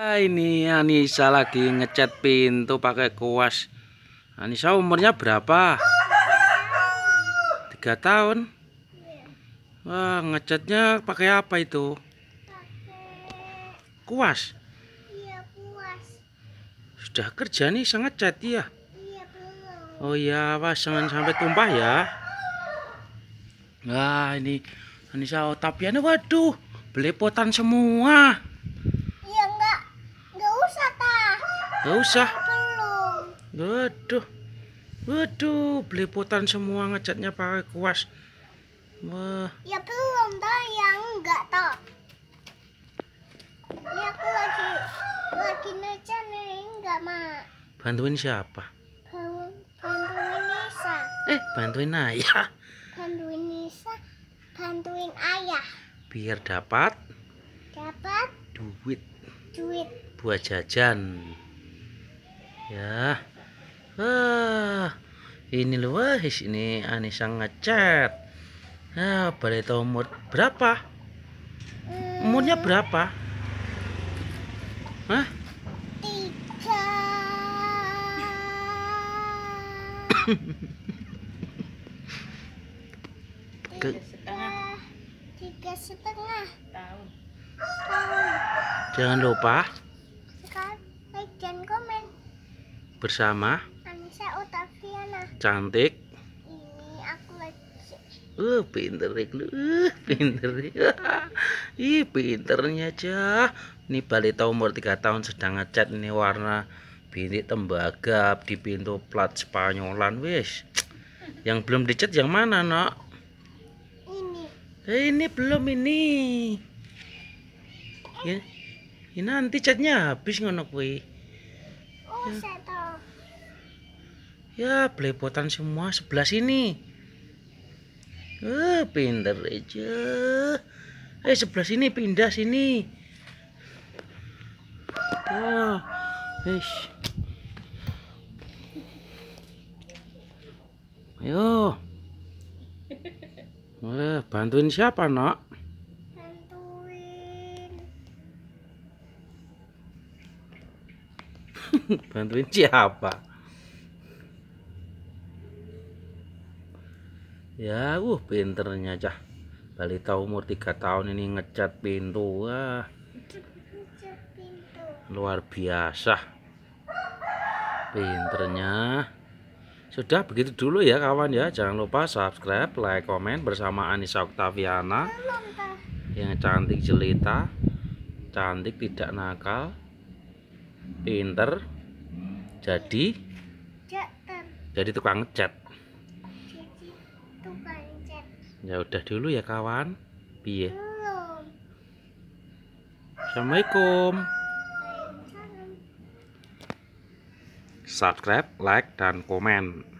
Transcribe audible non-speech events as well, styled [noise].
Ah, ini Anissa lagi ngecat pintu pakai kuas Anissa umurnya berapa tiga tahun wah ngecatnya pakai apa itu iya, kuas sudah kerja nih sangat cat ya iya, oh ya wah jangan sampai tumpah ya wah ini Anissa tapiannya waduh belepotan semua Gak usah. Waduh. Waduh, belepotan semua ngecatnya pakai kuas. Wah. Ya belum tahu yang enggak toh. Ini ya aku lagi lagi ngecat nih, enggak mak. Bantuin siapa? Bantuin Nisa. Eh, bantuin ayah. Bantuin Nisa, bantuin ayah. Biar dapat. Dapat. Duit. Duit. Buat jajan ya ah ini loh ini ani sangat cat nah boleh tahu umur berapa umurnya berapa Hah? tiga Ke... [coughs] tiga setengah tiga setengah tahun. jangan lupa bersama Anissa Otaviana. Cantik. Ini aku lagi. Uh, pinter lu. Uh, pinter. [laughs] Ih, pinternya aja. Ini balita umur 3 tahun sedang ngecat ini warna bintik tembaga di pintu plat Spanyolan wis. Yang belum dicat yang mana, nak Ini. Eh, ini belum ini. Ya, ini nanti catnya habis ngono kui Oh, ya ya belepotan semua sebelah sini eh pinter aja eh sebelah sini pindah sini ah, ayo eh, bantuin siapa nak bantuin [laughs] siapa ya uh pinternya cah balita umur 3 tahun ini ngecat pintu wah luar biasa pinternya sudah begitu dulu ya kawan ya jangan lupa subscribe like komen bersama Anissa Oktaviana yang cantik jelita cantik tidak nakal pinter jadi jadi tukang ngecat Ya udah dulu ya kawan. Piye? Assalamualaikum. Subscribe, like, dan komen.